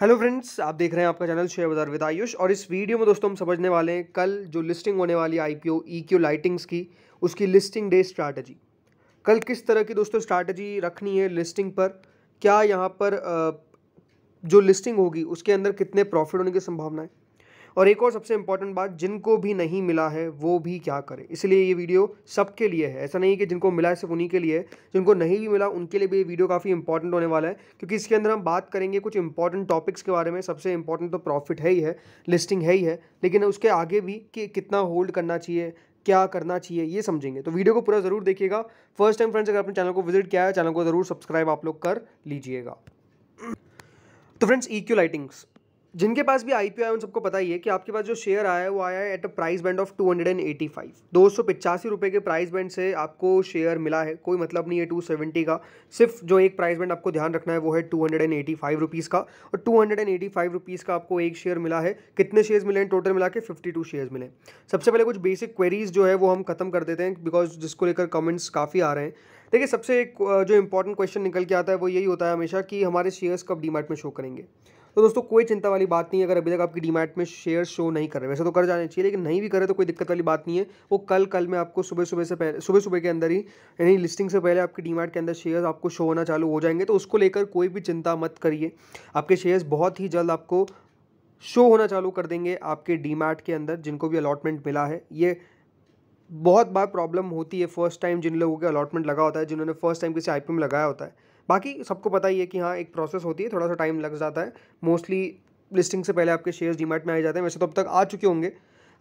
hello friends आप देख रहे हैं आपका चैनल शेयर बाजार विद आयुष और इस वीडियो में दोस्तों हम समझने वाले हैं कल जो लिस्टिंग होने वाली आईपीओ क्यू लाइटिंग्स की उसकी लिस्टिंग डे स्ट्रैटेजी कल किस तरह की दोस्तों स्ट्रैटेजी रखनी है लिस्टिंग पर क्या यहाँ पर जो लिस्टिंग होगी उसके अंदर कितने प्रॉफिट होने की संभावना है और एक और सबसे इंपॉर्टेंट बात जिनको भी नहीं मिला है वो भी क्या करें इसलिए ये वीडियो सबके लिए है ऐसा नहीं कि जिनको मिला है सिर्फ उन्हीं के लिए जिनको नहीं भी मिला उनके लिए भी ये वीडियो काफ़ी इंपॉर्टेंट होने वाला है क्योंकि इसके अंदर हम बात करेंगे कुछ इंपॉर्टेंट टॉपिक्स के बारे में सबसे इंपॉर्टेंट तो प्रॉफिट है ही है लिस्टिंग है ही है लेकिन उसके आगे भी कि कितना होल्ड करना चाहिए क्या करना चाहिए ये समझेंगे तो वीडियो को पूरा ज़रूर देखिएगा फर्स्ट टाइम फ्रेंड्स अगर आपने चैनल को विजिट किया है चैनल को ज़रूर सब्सक्राइब आप लोग कर लीजिएगा तो फ्रेंड्स ई लाइटिंग्स जिनके पास भी आई पी उन सबको पता ही है कि आपके पास जो शेयर आया है वो आया है at a price band of two hundred and eighty five दो सौ पिचासी रुपये के प्राइस बैंड से आपको शेयर मिला है कोई मतलब नहीं है टू सेवेंटी का सिर्फ जो एक प्राइस बैंड आपको ध्यान रखना है वो है two hundred and eighty five rupees का और two hundred and eighty five rupees का आपको एक शेयर मिला है कितने शेयर्स मिले हैं टोटल मिला के फिफ्टी टू शेयर्स मिले सबसे पहले कुछ बेसिक क्वेरीज़ जो है वो हम खत्म कर देते हैं बिकॉज जिसको लेकर कमेंट्स काफ़ी आ रहे हैं देखिए सबसे एक जो इंपॉर्टेंट क्वेश्चन निकल के आता है वो यही होता है हमेशा कि हमारे शेयर्स कब डीमार्ट में शो करेंगे तो दोस्तों कोई चिंता वाली बात नहीं है अगर अभी तक आपकी डीमार्ट में शेयर शो नहीं कर रहे वैसे तो कर जाने चाहिए लेकिन नहीं भी करे तो कोई दिक्कत वाली बात नहीं है वो कल कल में आपको सुबह सुबह से पहले सुबह सुबह के अंदर ही यानी लिस्टिंग से पहले आपकी डीमैट के अंदर शेयर आपको शो होना चालू हो जाएंगे तो उसको लेकर कोई भी चिंता मत करिए आपके शेयर्स बहुत ही जल्द आपको शो होना चालू कर देंगे आपके डीमैट के अंदर जिनको भी अलॉटमेंट मिला है ये बहुत बार प्रॉब्लम होती है फर्स्ट टाइम जिन लोगों के अलॉटमेंट लगा होता है जिन्होंने फर्स्ट टाइम किसी आई में लगाया होता है बाकी सबको पता ही है कि हाँ एक प्रोसेस होती है थोड़ा सा टाइम लग जाता है मोस्टली लिस्टिंग से पहले आपके शेयर्स डीमार्ट में आए जाते हैं वैसे तो अब तक आ चुके होंगे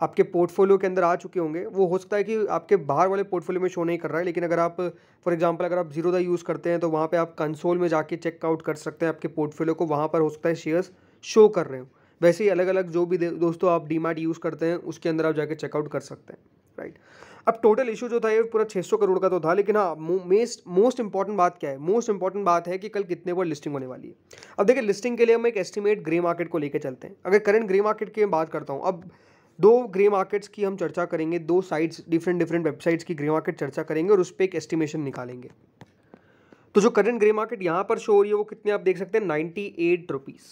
आपके पोर्टफोलियो के अंदर आ चुके होंगे वो हो सकता है कि आपके बाहर वाले पोर्टफोलियो में शो नहीं कर रहा है लेकिन अगर आप फॉर एग्जांपल अगर आप जीरो दा यूज़ करते हैं तो वहाँ पे आप कंसोल में जाके चेकआउट कर सकते हैं आपके पोर्टफोलियो को वहाँ पर हो सकता है शेयर्स शो कर रहे हो वैसे ही अलग अलग जो भी दोस्तों आप डीमार्ट यूज़ करते हैं उसके अंदर आप जाके चेकआउट कर सकते हैं राइट अब टोटल इशू जो था ये पूरा 600 करोड़ का तो था लेकिन हाँ मेस्ट मोस्ट इंपॉर्टेंट बात क्या है मोस्ट इंपॉर्टेंट बात है कि कल कितने पर लिस्टिंग होने वाली है अब देखिए लिस्टिंग के लिए हम एक एस्टिमेट ग्रे मार्केट को लेकर चलते हैं अगर करंट ग्रे मार्केट की बात करता हूँ अब दो ग्रे मार्केट्स की हम चर्चा करेंगे दो साइट्स डिफरेंट डिफरेंट वेबसाइट्स की ग्रे मार्केट चर्चा करेंगे और उस पर एक एस्टिमेशन निकालेंगे तो जो करंट ग्रे मार्केट यहाँ पर शो हो रही है वो कितने आप देख सकते हैं ninety eight rupees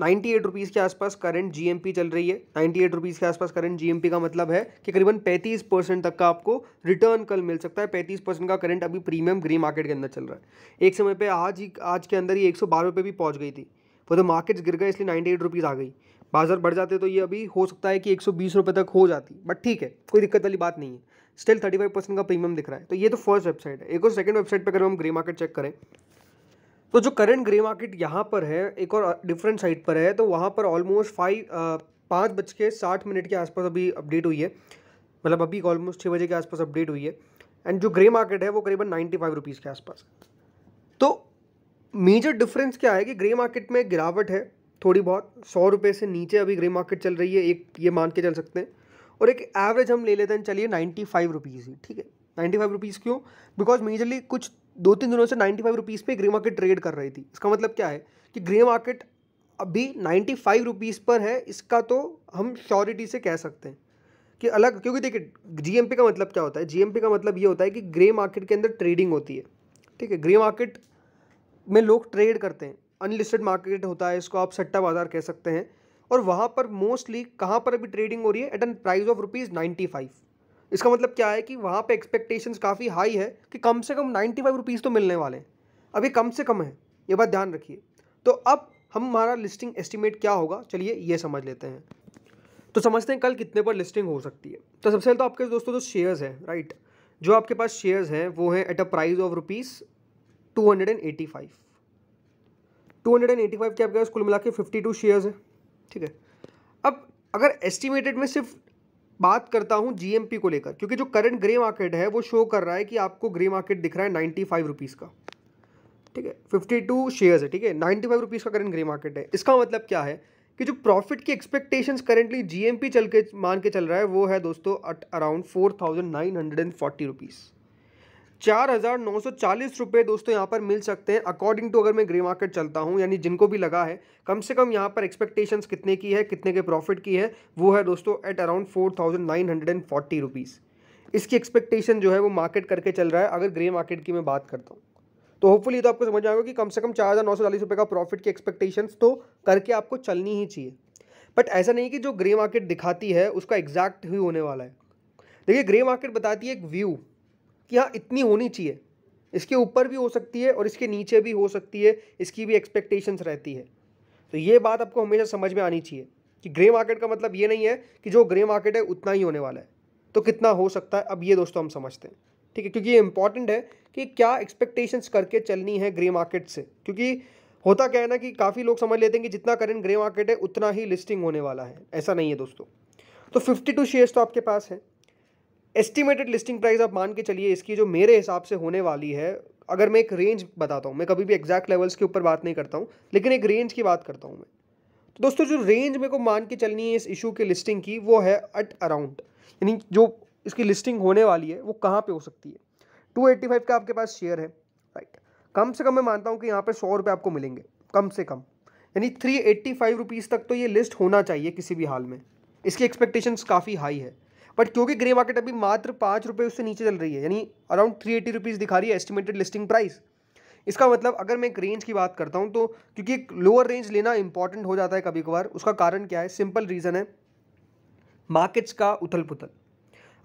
ninety eight rupees के आसपास करंट जीएमपी चल रही है नाइन्टी एट रुपीज़ के आसपास करंट जीएमपी का मतलब है कि करीबन पैंतीस परसेंट तक का आपको रिटर्न कल मिल सकता है पैंतीस परसेंट का करंट अभी प्रीमियम ग्रे मार्केट के अंदर चल रहा है एक समय पर आज ही आज के अंदर ही एक सौ बारह रुपये भी पहुँच गई थी वो तो मार्केट्स गिर गए इसलिए नाइन्टी एट रुपीज़ आ गई बाजार बढ़ जाते तो ये अभी हो सकता है कि एक सौ बीस रुपये तक हो जाती बट ठीक है कोई दिक्कत वाली बात नहीं है स्टिल थर्टी फाइव परसेंट का प्रीमियम दिख रहा है तो ये तो फर्स्ट वेबसाइट है एक और सेकंड वेबसाइट पर अगर हम ग्रे मार्केट चेक करें तो जो करंट ग्रे मार्केट यहाँ पर है एक और डिफरेंट uh, साइड पर है तो वहाँ पर ऑलमोस्ट फाइव uh, पाँच बज के साठ मिनट के आसपास अभी अपडेट हुई है मतलब अभी ऑलमोस्ट छः बजे के आसपास अपडेट हुई है एंड जो ग्रे मार्केट है वो करीबन नाइन्टी फाइव रुपीज़ के आसपास तो मेजर डिफरेंस क्या है कि ग्रे मार्केट में गिरावट है थोड़ी बहुत सौ रुपये से नीचे अभी ग्रे मार्केट चल रही है एक ये मान के चल सकते हैं और एक एवरेज हम ले लेते हैं चलिए नाइन्टी फाइव रुपीज़ ही ठीक है नाइन्टी फाइव रुपीज़ क्यों बिकॉज मेजरली कुछ दो तीन दिनों से नाइन्टी फाइव रुपीज़ पर ग्रे मार्केट ट्रेड कर रही थी इसका मतलब क्या है कि ग्रे मार्केट अभी नाइन्टी फाइव रुपीज़ पर है इसका तो हम श्योरिटी से कह सकते हैं कि अलग क्योंकि देखिए जीएमपी का मतलब क्या होता है जीएमपी का मतलब ये होता है कि ग्रे मार्केट के अंदर ट्रेडिंग होती है ठीक है ग्रे मार्केट में लोग ट्रेड करते हैं अनलिस्टेड मार्केट होता है इसको आप सट्टा बाजार कह सकते हैं और वहाँ पर मोस्टली कहाँ पर अभी ट्रेडिंग हो रही है at an price of rupees ninety five इसका मतलब क्या है कि वहाँ पे एक्सपेक्टेशंस काफ़ी हाई है कि कम से कम नाइन्टी फाइव रुपीज़ तो मिलने वाले हैं अभी कम से कम है ये बात ध्यान रखिए तो अब हम हमारा लिस्टिंग एस्टिमेट क्या होगा चलिए ये समझ लेते हैं तो समझते हैं कल कितने पर लिस्टिंग हो सकती है तो सबसे पहले तो आपके दोस्तों जो तो शेयर्स हैं राइट जो आपके पास शेयर्स हैं वो हैं at a price of rupees two hundred and eighty five two hundred and eighty five के आपके पास कुल मिला के फिफ्टी टू शेयर्स हैं ठीक है अब अगर एस्टिमेटेड में सिर्फ बात करता हूं जीएमपी को लेकर क्योंकि जो करंट ग्रे मार्केट है वो शो कर रहा है कि आपको ग्रे मार्केट दिख रहा है नाइन्टी फाइव रुपीज़ का ठीक है फिफ्टी टू शेयर्स है ठीक है नाइन्टी फाइव रुपीज़ का करंट ग्रे मार्केट है इसका मतलब क्या है कि जो प्रॉफिट की एक्सपेक्टेशंस करेंटली जीएमपी चल के मान के चल रहा है वो है दोस्तों around four thousand nine hundred and forty rupees चार हज़ार नौ सौ चालीस रुपये दोस्तों यहाँ पर मिल सकते हैं अकॉर्डिंग टू अगर मैं ग्रे मार्केट चलता हूँ यानी जिनको भी लगा है कम से कम यहाँ पर एक्सपेक्टेशंस कितने की है कितने के प्रॉफिट की है वो है दोस्तों at around four thousand nine hundred and forty rupees इसकी एक्सपेक्टेशन जो है वो मार्केट करके चल रहा है अगर ग्रे मार्केट की मैं बात करता हूँ तो होपफुली तो आपको समझ आएगा कि कम से कम चार हज़ार नौ सौ चालीस रुपये का प्रॉफिट की एक्सपेक्टेशंस तो करके आपको चलनी ही चाहिए बट ऐसा नहीं कि जो ग्रे मार्केट दिखाती है उसका एग्जैक्ट ही होने वाला है देखिए ग्रे मार्केट बताती है एक व्यू कि हाँ इतनी होनी चाहिए इसके ऊपर भी हो सकती है और इसके नीचे भी हो सकती है इसकी भी एक्सपेक्टेशंस रहती है तो ये बात आपको हमेशा समझ में आनी चाहिए कि ग्रे मार्केट का मतलब ये नहीं है कि जो ग्रे मार्केट है उतना ही होने वाला है तो कितना हो सकता है अब ये दोस्तों हम समझते हैं ठीक है क्योंकि ये इंपॉर्टेंट है कि क्या एक्सपेक्टेशंस करके चलनी है ग्रे मार्केट से क्योंकि होता क्या है ना कि काफ़ी लोग समझ लेते हैं कि जितना करेंट ग्रे मार्केट है उतना ही लिस्टिंग होने वाला है ऐसा नहीं है दोस्तों तो फिफ्टी टू शेयर्स तो आपके पास है एस्टिमेटेड लिस्टिंग प्राइस आप मान के चलिए इसकी जो मेरे हिसाब से होने वाली है अगर मैं एक रेंज बताता हूँ मैं कभी भी एग्जैक्ट लेवल्स के ऊपर बात नहीं करता हूँ लेकिन एक रेंज की बात करता हूँ मैं तो दोस्तों जो रेंज मेरे को मान के चलनी है इस इशू की लिस्टिंग की वो है अट अराउंड यानी जो इसकी लिस्टिंग होने वाली है वो कहाँ पे हो सकती है फाइव का आपके पास शेयर है राइट कम से कम मैं मानता हूँ कि यहाँ पर सौ रुपये आपको मिलेंगे कम से कम यानी थ्री एट्टी फाइव रुपीज़ तक तो ये लिस्ट होना चाहिए किसी भी हाल में इसकी एक्सपेक्टेशंस काफ़ी हाई है बट क्योंकि ग्रे मार्केट अभी मात्र पाँच रुपये उससे नीचे चल रही है यानी अराउंड थ्री एटी रुपीज़ दिखा रही है एस्टिमेटेड लिस्टिंग प्राइस इसका मतलब अगर मैं एक रेंज की बात करता हूँ तो क्योंकि एक लोअर रेंज लेना इंपॉर्टेंट हो जाता है कभी कभार उसका कारण क्या है सिंपल रीज़न है मार्केट्स का उथल पुथल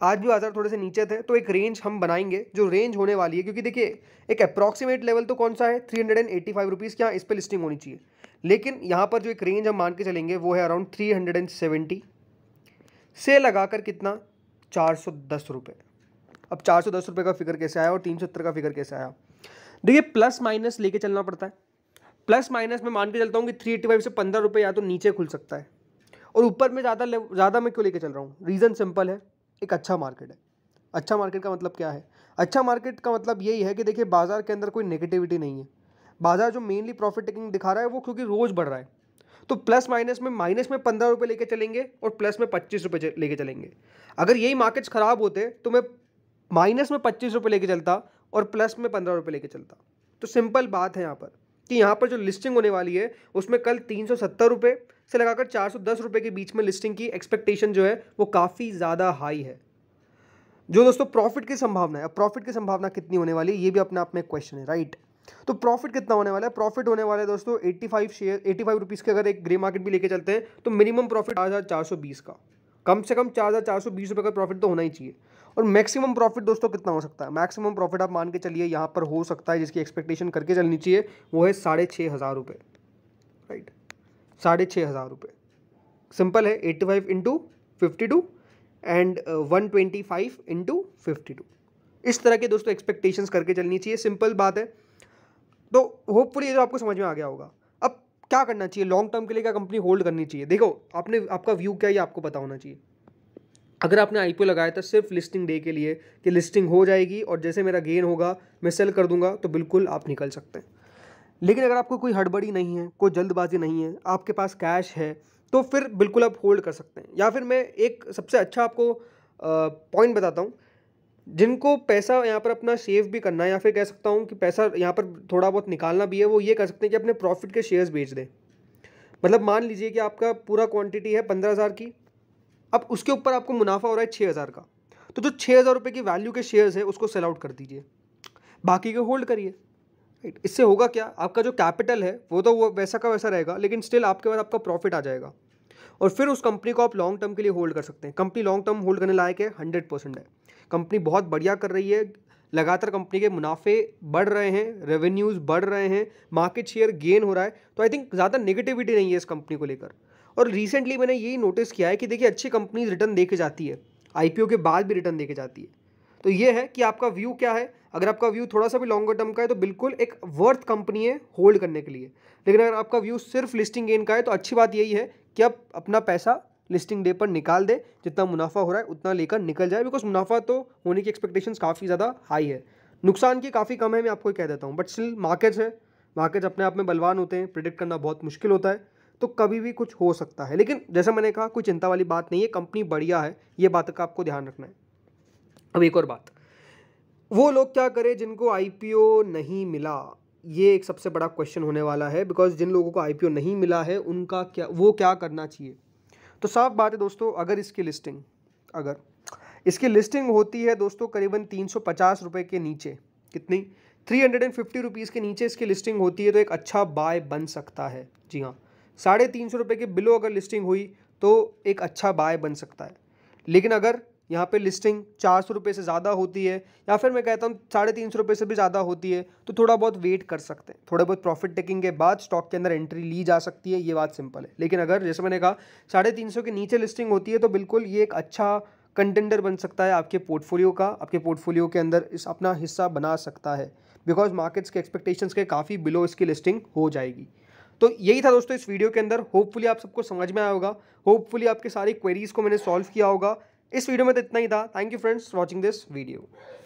आज भी बाजार थोड़े से नीचे थे तो एक रेंज हम बनाएंगे जो रेंज होने वाली है क्योंकि देखिए एक अप्रॉक्सीमेट लेवल तो कौन सा है three hundred and eighty five rupees क्या इस पर लिस्टिंग होनी चाहिए लेकिन यहाँ पर जो एक रेंज हम मान के चलेंगे वो है around three hundred and seventy से लगाकर कितना चार सौ दस रुपये अब चार सौ दस रुपये का फिगर कैसे आया और तीन सौ सत्तर का फिगर कैसे आया देखिए प्लस माइनस लेके चलना पड़ता है प्लस माइनस मैं मान के चलता हूँ कि थ्री एट्टी फाइव से पंद्रह रुपये या तो नीचे खुल सकता है और ऊपर में ज़्यादा ज़्यादा मैं क्यों लेके चल रहा हूँ रीज़न सिंपल है एक अच्छा मार्केट है अच्छा मार्केट का मतलब क्या है अच्छा मार्केट का मतलब यही है कि देखिए बाज़ार के अंदर कोई नेगेटिविटी नहीं है बाज़ार जो मेनली प्रॉफिट टेकिंग दिखा रहा है वो क्योंकि रोज़ बढ़ रहा है तो प्लस माइनस में माइनस में पंद्रह रुपये लेके चलेंगे और प्लस में पच्चीस रुपये लेके चलेंगे अगर यही मार्केट्स ख़राब होते तो मैं माइनस में पच्चीस रुपये लेके चलता और प्लस में पंद्रह रुपये लेके चलता तो सिंपल बात है यहाँ पर कि यहाँ पर जो लिस्टिंग होने वाली है उसमें कल तीन सौ सत्तर रुपये से लगाकर चार सौ दस रुपये के बीच में लिस्टिंग की एक्सपेक्टेशन जो है वो काफ़ी ज़्यादा हाई है जो दोस्तों प्रॉफिट की संभावना है प्रॉफिट की संभावना कितनी होने वाली है ये भी अपने आप में क्वेश्चन है राइट तो प्रॉफिट कितना होने वाला है प्रॉफिट होने वाला है दोस्तों eighty five share eighty five rupees के अगर एक ग्रे मार्केट भी लेके चलते हैं तो मिनिमम प्रॉफिट चार हज़ार चार सौ बीस का कम से कम चार हज़ार चार सौ बीस रुपये का प्रॉफिट तो होना ही चाहिए और मैक्सिमम प्रॉफिट दोस्तों कितना हो सकता है मैक्सिमम प्रॉफिट आप मान के चलिए यहाँ पर हो सकता है जिसकी एक्सपेक्टेशन करके चलनी चाहिए वो है साढ़े छः हज़ार रुपये राइट साढ़े छः हज़ार रुपये सिंपल है eighty five into fifty two and one twenty five into fifty two इस तरह के दोस्तों एक्सपेक्टेशंस करके चलनी चाहिए सिंपल बात है तो होपफुली ये तो आपको समझ में आ गया होगा अब क्या करना चाहिए लॉन्ग टर्म के लिए क्या कंपनी होल्ड करनी चाहिए देखो आपने आपका व्यू क्या है आपको पता होना चाहिए अगर आपने आई लगाया था सिर्फ लिस्टिंग डे के लिए कि लिस्टिंग हो जाएगी और जैसे मेरा गेन होगा मैं सेल कर दूंगा तो बिल्कुल आप निकल सकते हैं लेकिन अगर आपको कोई हड़बड़ी नहीं है कोई जल्दबाजी नहीं है आपके पास कैश है तो फिर बिल्कुल आप होल्ड कर सकते हैं या फिर मैं एक सबसे अच्छा आपको पॉइंट बताता हूँ जिनको पैसा यहाँ पर अपना सेव भी करना है या फिर कह सकता हूँ कि पैसा यहाँ पर थोड़ा बहुत निकालना भी है वो ये कर सकते हैं कि अपने प्रॉफिट के शेयर्स बेच दें मतलब मान लीजिए कि आपका पूरा क्वांटिटी है पंद्रह हज़ार की अब उसके ऊपर आपको मुनाफा हो रहा है छः हज़ार का तो जो छः हज़ार रुपये की वैल्यू के शेयर्स है उसको सेल आउट कर दीजिए बाकी के होल्ड करिए राइट इससे होगा क्या आपका जो कैपिटल है वो तो वो वैसा का वैसा रहेगा लेकिन स्टिल आपके पास आपका प्रॉफिट आ जाएगा और फिर उस कंपनी को आप लॉन्ग टर्म के लिए होल्ड कर सकते हैं कंपनी लॉन्ग टर्म होल्ड करने लायक है हंड्रेड परसेंट है कंपनी बहुत बढ़िया कर रही है लगातार कंपनी के मुनाफे बढ़ रहे हैं रेवेन्यूज़ बढ़ रहे हैं मार्केट शेयर गेन हो रहा है तो आई थिंक ज़्यादा नेगेटिविटी नहीं है इस कंपनी को लेकर और रिसेंटली मैंने यही नोटिस किया है कि देखिए अच्छी कंपनीज रिटर्न दे जाती है आई के बाद भी रिटर्न दे जाती है तो ये है कि आपका व्यू क्या है अगर आपका व्यू थोड़ा सा भी लॉन्गर टर्म का है तो बिल्कुल एक वर्थ कंपनी है होल्ड करने के लिए लेकिन अगर आपका व्यू सिर्फ लिस्टिंग गेन का है तो अच्छी बात यही है कि आप अपना पैसा लिस्टिंग डे पर निकाल दे जितना मुनाफा हो रहा है उतना लेकर निकल जाए बिकॉज मुनाफा तो होने की एक्सपेक्टेशन काफ़ी ज़्यादा हाई है नुकसान की काफ़ी कम है मैं आपको कह देता हूँ बट स्टिल मार्केट्स है मार्केट्स अपने आप में बलवान होते हैं प्रिडिक्ट करना बहुत मुश्किल होता है तो कभी भी कुछ हो सकता है लेकिन जैसा मैंने कहा कोई चिंता वाली बात नहीं है कंपनी बढ़िया है ये बात का आपको ध्यान रखना है अब एक और बात वो लोग क्या करें जिनको आई नहीं मिला ये एक सबसे बड़ा क्वेश्चन होने वाला है बिकॉज जिन लोगों को आई नहीं मिला है उनका क्या वो क्या करना चाहिए तो साफ बात है दोस्तों अगर इसकी लिस्टिंग अगर इसकी लिस्टिंग होती है दोस्तों करीबन तीन सौ पचास रुपये के नीचे कितनी three hundred and fifty rupees के नीचे इसकी लिस्टिंग होती है तो एक अच्छा बाय बन सकता है जी हाँ साढ़े तीन सौ रुपये के बिलो अगर लिस्टिंग हुई तो एक अच्छा बाय बन सकता है लेकिन अगर यहाँ पे लिस्टिंग चार सौ रुपये से ज़्यादा होती है या फिर मैं कहता हूँ साढ़े तीन सौ रुपये से भी ज़्यादा होती है तो थोड़ा बहुत वेट कर सकते हैं थोड़े बहुत प्रॉफिट टेकिंग के बाद स्टॉक के अंदर एंट्री ली जा सकती है ये बात सिंपल है लेकिन अगर जैसे मैंने कहा साढ़े तीन सौ के नीचे लिस्टिंग होती है तो बिल्कुल ये एक अच्छा कंटेंडर बन सकता है आपके पोर्टफोलियो का आपके पोर्टफोलियो के अंदर इस अपना हिस्सा बना सकता है बिकॉज मार्केट्स के एक्सपेक्टेशंस के काफ़ी बिलो इसकी लिस्टिंग हो जाएगी तो यही था दोस्तों इस वीडियो के अंदर होपफुली आप सबको समझ में आया होगा होपफुली आपके सारी क्वेरीज़ को मैंने सॉल्व किया होगा इस वीडियो में तो इतना ही था thank you friends watching this video